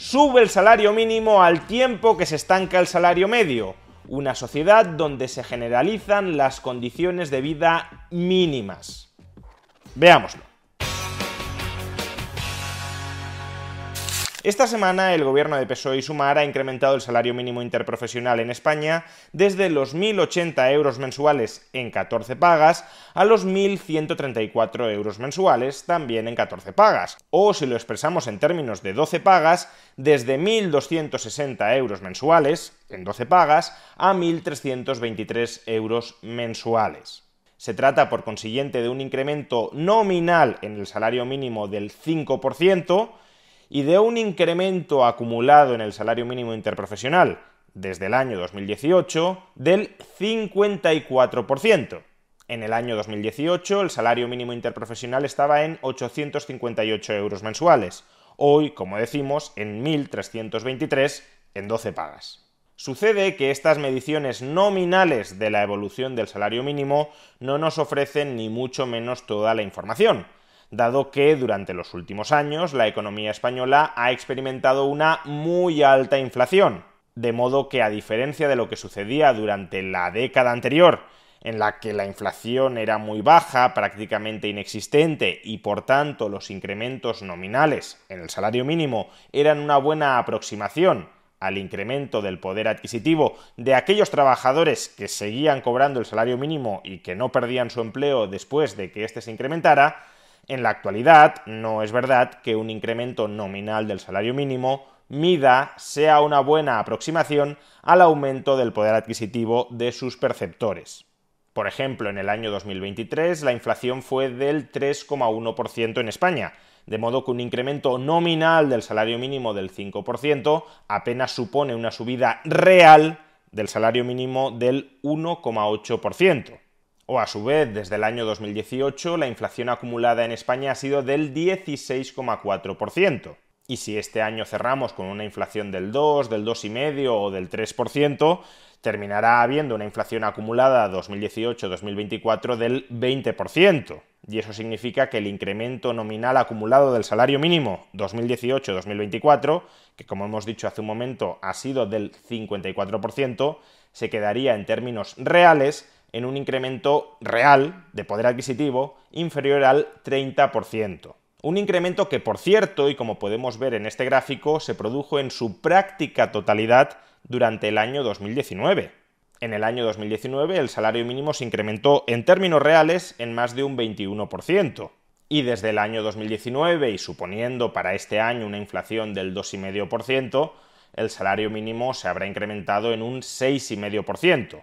sube el salario mínimo al tiempo que se estanca el salario medio, una sociedad donde se generalizan las condiciones de vida mínimas. Veámoslo. Esta semana el gobierno de PSOE y Sumar ha incrementado el salario mínimo interprofesional en España desde los 1.080 euros mensuales en 14 pagas a los 1.134 euros mensuales también en 14 pagas, o si lo expresamos en términos de 12 pagas, desde 1.260 euros mensuales en 12 pagas a 1.323 euros mensuales. Se trata, por consiguiente, de un incremento nominal en el salario mínimo del 5%, y de un incremento acumulado en el salario mínimo interprofesional desde el año 2018 del 54%. En el año 2018 el salario mínimo interprofesional estaba en 858 euros mensuales, hoy, como decimos, en 1.323 en 12 pagas. Sucede que estas mediciones nominales de la evolución del salario mínimo no nos ofrecen ni mucho menos toda la información, dado que durante los últimos años la economía española ha experimentado una muy alta inflación, de modo que a diferencia de lo que sucedía durante la década anterior, en la que la inflación era muy baja, prácticamente inexistente, y por tanto los incrementos nominales en el salario mínimo eran una buena aproximación al incremento del poder adquisitivo de aquellos trabajadores que seguían cobrando el salario mínimo y que no perdían su empleo después de que éste se incrementara, en la actualidad, no es verdad que un incremento nominal del salario mínimo mida sea una buena aproximación al aumento del poder adquisitivo de sus perceptores. Por ejemplo, en el año 2023 la inflación fue del 3,1% en España, de modo que un incremento nominal del salario mínimo del 5% apenas supone una subida real del salario mínimo del 1,8% o a su vez desde el año 2018 la inflación acumulada en España ha sido del 16,4%. Y si este año cerramos con una inflación del 2, del 2,5 o del 3%, terminará habiendo una inflación acumulada 2018-2024 del 20%. Y eso significa que el incremento nominal acumulado del salario mínimo 2018-2024, que como hemos dicho hace un momento ha sido del 54%, se quedaría en términos reales en un incremento real de poder adquisitivo inferior al 30%. Un incremento que, por cierto, y como podemos ver en este gráfico, se produjo en su práctica totalidad durante el año 2019. En el año 2019 el salario mínimo se incrementó en términos reales en más de un 21%. Y desde el año 2019, y suponiendo para este año una inflación del 2,5%, el salario mínimo se habrá incrementado en un 6,5%.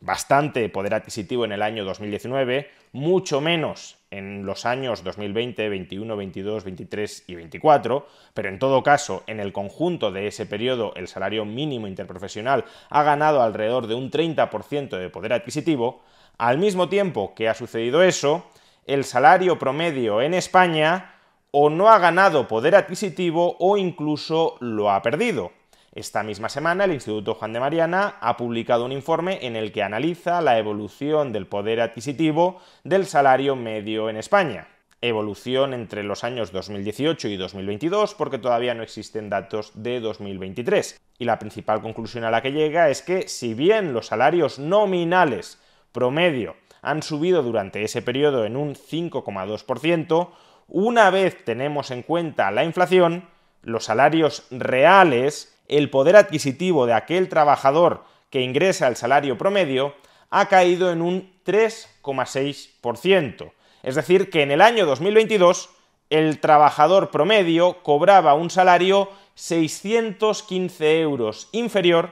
bastante poder adquisitivo en el año 2019, mucho menos en los años 2020, 21, 22, 23 y 24, pero en todo caso, en el conjunto de ese periodo, el salario mínimo interprofesional ha ganado alrededor de un 30% de poder adquisitivo, al mismo tiempo que ha sucedido eso, el salario promedio en España o no ha ganado poder adquisitivo o incluso lo ha perdido. Esta misma semana, el Instituto Juan de Mariana ha publicado un informe en el que analiza la evolución del poder adquisitivo del salario medio en España. Evolución entre los años 2018 y 2022 porque todavía no existen datos de 2023. Y la principal conclusión a la que llega es que si bien los salarios nominales promedio han subido durante ese periodo en un 5,2%, una vez tenemos en cuenta la inflación, los salarios reales el poder adquisitivo de aquel trabajador que ingresa al salario promedio ha caído en un 3,6%. Es decir, que en el año 2022 el trabajador promedio cobraba un salario 615 euros inferior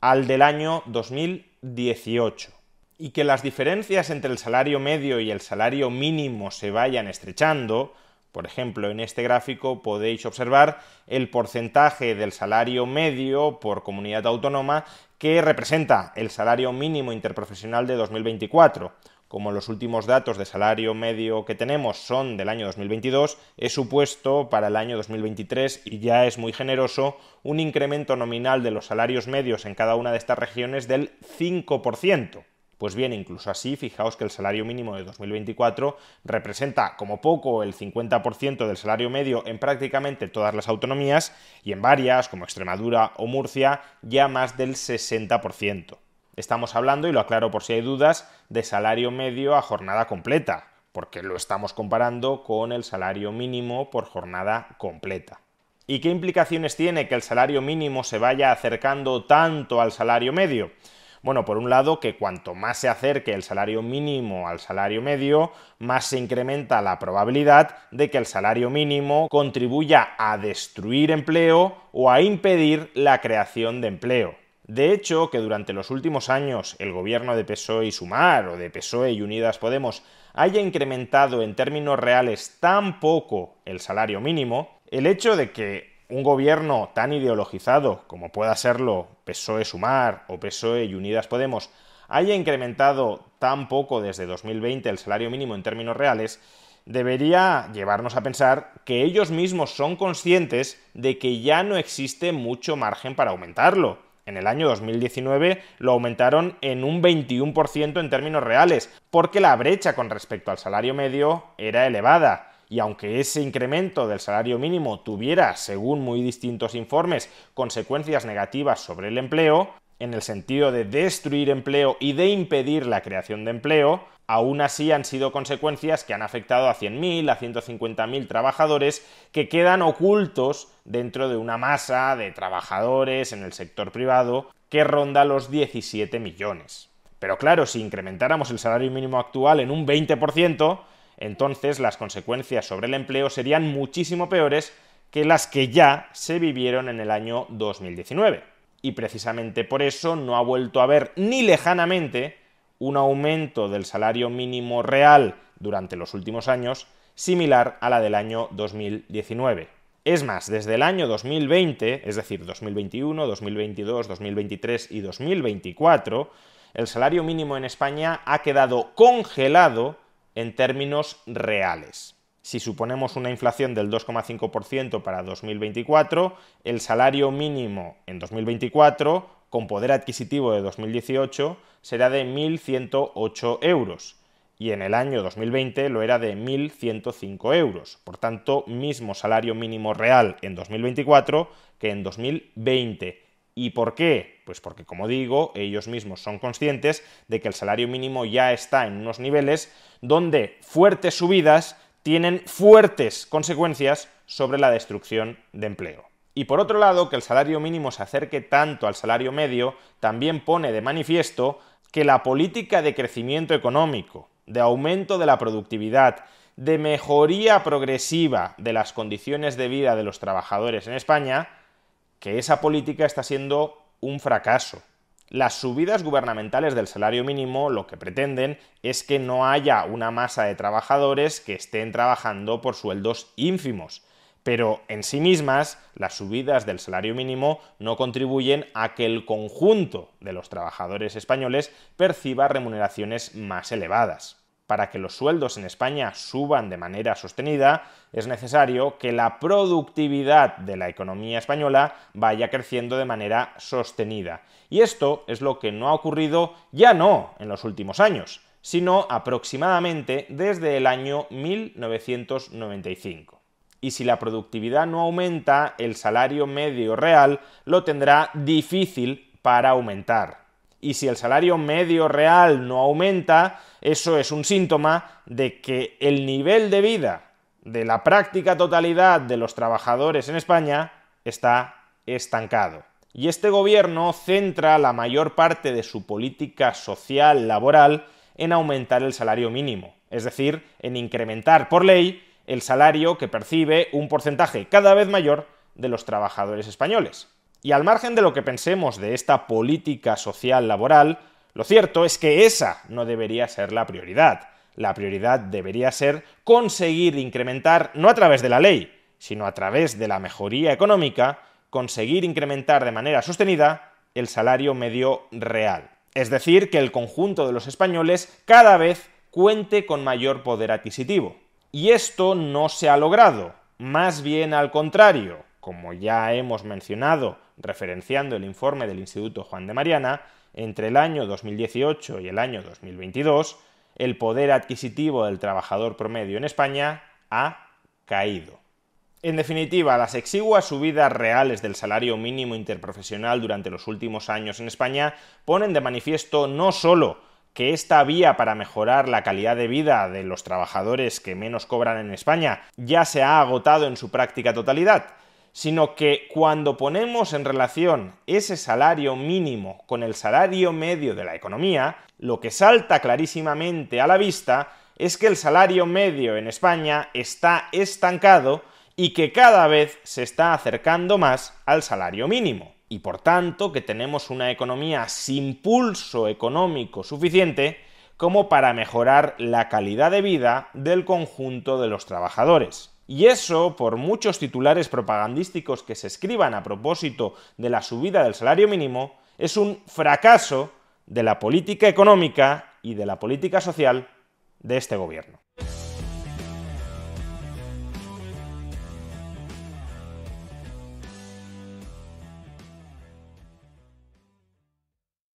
al del año 2018. Y que las diferencias entre el salario medio y el salario mínimo se vayan estrechando por ejemplo, en este gráfico podéis observar el porcentaje del salario medio por comunidad autónoma que representa el salario mínimo interprofesional de 2024. Como los últimos datos de salario medio que tenemos son del año 2022, he supuesto para el año 2023, y ya es muy generoso, un incremento nominal de los salarios medios en cada una de estas regiones del 5%. Pues bien, incluso así, fijaos que el salario mínimo de 2024 representa como poco el 50% del salario medio en prácticamente todas las autonomías y en varias, como Extremadura o Murcia, ya más del 60%. Estamos hablando, y lo aclaro por si hay dudas, de salario medio a jornada completa, porque lo estamos comparando con el salario mínimo por jornada completa. ¿Y qué implicaciones tiene que el salario mínimo se vaya acercando tanto al salario medio? Bueno, por un lado, que cuanto más se acerque el salario mínimo al salario medio, más se incrementa la probabilidad de que el salario mínimo contribuya a destruir empleo o a impedir la creación de empleo. De hecho, que durante los últimos años el gobierno de PSOE y Sumar o de PSOE y Unidas Podemos haya incrementado en términos reales tan poco el salario mínimo, el hecho de que un gobierno tan ideologizado como pueda serlo PSOE Sumar o PSOE y Unidas Podemos haya incrementado tan poco desde 2020 el salario mínimo en términos reales, debería llevarnos a pensar que ellos mismos son conscientes de que ya no existe mucho margen para aumentarlo. En el año 2019 lo aumentaron en un 21% en términos reales, porque la brecha con respecto al salario medio era elevada y aunque ese incremento del salario mínimo tuviera, según muy distintos informes, consecuencias negativas sobre el empleo, en el sentido de destruir empleo y de impedir la creación de empleo, aún así han sido consecuencias que han afectado a 100.000, a 150.000 trabajadores que quedan ocultos dentro de una masa de trabajadores en el sector privado que ronda los 17 millones. Pero claro, si incrementáramos el salario mínimo actual en un 20%, entonces las consecuencias sobre el empleo serían muchísimo peores que las que ya se vivieron en el año 2019. Y precisamente por eso no ha vuelto a haber ni lejanamente un aumento del salario mínimo real durante los últimos años similar a la del año 2019. Es más, desde el año 2020, es decir, 2021, 2022, 2023 y 2024, el salario mínimo en España ha quedado congelado en términos reales. Si suponemos una inflación del 2,5% para 2024, el salario mínimo en 2024, con poder adquisitivo de 2018, será de 1.108 euros y en el año 2020 lo era de 1.105 euros. Por tanto, mismo salario mínimo real en 2024 que en 2020. ¿Y por qué? Pues porque, como digo, ellos mismos son conscientes de que el salario mínimo ya está en unos niveles donde fuertes subidas tienen fuertes consecuencias sobre la destrucción de empleo. Y por otro lado, que el salario mínimo se acerque tanto al salario medio también pone de manifiesto que la política de crecimiento económico, de aumento de la productividad, de mejoría progresiva de las condiciones de vida de los trabajadores en España, que esa política está siendo un fracaso. Las subidas gubernamentales del salario mínimo lo que pretenden es que no haya una masa de trabajadores que estén trabajando por sueldos ínfimos. Pero en sí mismas, las subidas del salario mínimo no contribuyen a que el conjunto de los trabajadores españoles perciba remuneraciones más elevadas. Para que los sueldos en España suban de manera sostenida, es necesario que la productividad de la economía española vaya creciendo de manera sostenida. Y esto es lo que no ha ocurrido ya no en los últimos años, sino aproximadamente desde el año 1995. Y si la productividad no aumenta, el salario medio real lo tendrá difícil para aumentar y si el salario medio real no aumenta, eso es un síntoma de que el nivel de vida de la práctica totalidad de los trabajadores en España está estancado. Y este gobierno centra la mayor parte de su política social laboral en aumentar el salario mínimo, es decir, en incrementar por ley el salario que percibe un porcentaje cada vez mayor de los trabajadores españoles. Y al margen de lo que pensemos de esta política social laboral, lo cierto es que esa no debería ser la prioridad. La prioridad debería ser conseguir incrementar, no a través de la ley, sino a través de la mejoría económica, conseguir incrementar de manera sostenida el salario medio real. Es decir, que el conjunto de los españoles cada vez cuente con mayor poder adquisitivo. Y esto no se ha logrado, más bien al contrario, como ya hemos mencionado referenciando el informe del Instituto Juan de Mariana, entre el año 2018 y el año 2022, el poder adquisitivo del trabajador promedio en España ha caído. En definitiva, las exiguas subidas reales del salario mínimo interprofesional durante los últimos años en España ponen de manifiesto no solo que esta vía para mejorar la calidad de vida de los trabajadores que menos cobran en España ya se ha agotado en su práctica totalidad, sino que cuando ponemos en relación ese salario mínimo con el salario medio de la economía, lo que salta clarísimamente a la vista es que el salario medio en España está estancado y que cada vez se está acercando más al salario mínimo. Y por tanto que tenemos una economía sin pulso económico suficiente como para mejorar la calidad de vida del conjunto de los trabajadores. Y eso, por muchos titulares propagandísticos que se escriban a propósito de la subida del salario mínimo, es un fracaso de la política económica y de la política social de este gobierno.